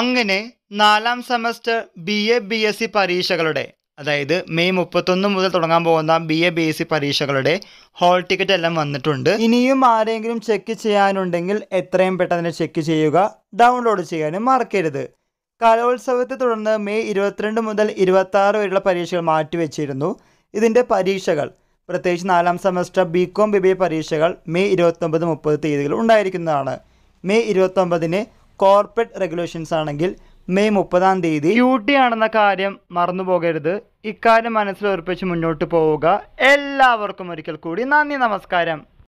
അങ്ങനെ നാലാം semester B A B S C പരീക്ഷകളുടെ അതായത് മെയ് മുപ്പത്തൊന്ന് മുതൽ തുടങ്ങാൻ പോകുന്ന B A B S C പരീക്ഷകളുടെ ഹോൾ ടിക്കറ്റ് എല്ലാം വന്നിട്ടുണ്ട് ഇനിയും ആരെങ്കിലും ചെക്ക് ചെയ്യാനുണ്ടെങ്കിൽ എത്രയും പെട്ടെന്ന് ചെക്ക് ചെയ്യുക ഡൗൺലോഡ് ചെയ്യാനും മറക്കരുത് കലോത്സവത്തെ തുടർന്ന് മെയ് ഇരുപത്തിരണ്ട് മുതൽ ഇരുപത്തി ആറ് വരെയുള്ള പരീക്ഷകൾ മാറ്റിവെച്ചിരുന്നു ഇതിൻ്റെ പരീക്ഷകൾ പ്രത്യേകിച്ച് നാലാം semester B com B B A പരീക്ഷകൾ മെയ് ഇരുപത്തൊമ്പത് മുപ്പത് തീയതികൾ ഉണ്ടായിരിക്കുന്നതാണ് മെയ് ഇരുപത്തൊമ്പതിന് കോർപ്പറേറ്റ് റെഗുലേഷൻസ് ആണെങ്കിൽ മെയ് മുപ്പതാം തീയതി ഡ്യൂട്ടി ആണെന്ന കാര്യം മറന്നു പോകരുത് ഇക്കാര്യം മനസ്സിൽ ഉറപ്പിച്ച് മുന്നോട്ട് പോവുക എല്ലാവർക്കും ഒരിക്കൽ കൂടി നന്ദി നമസ്കാരം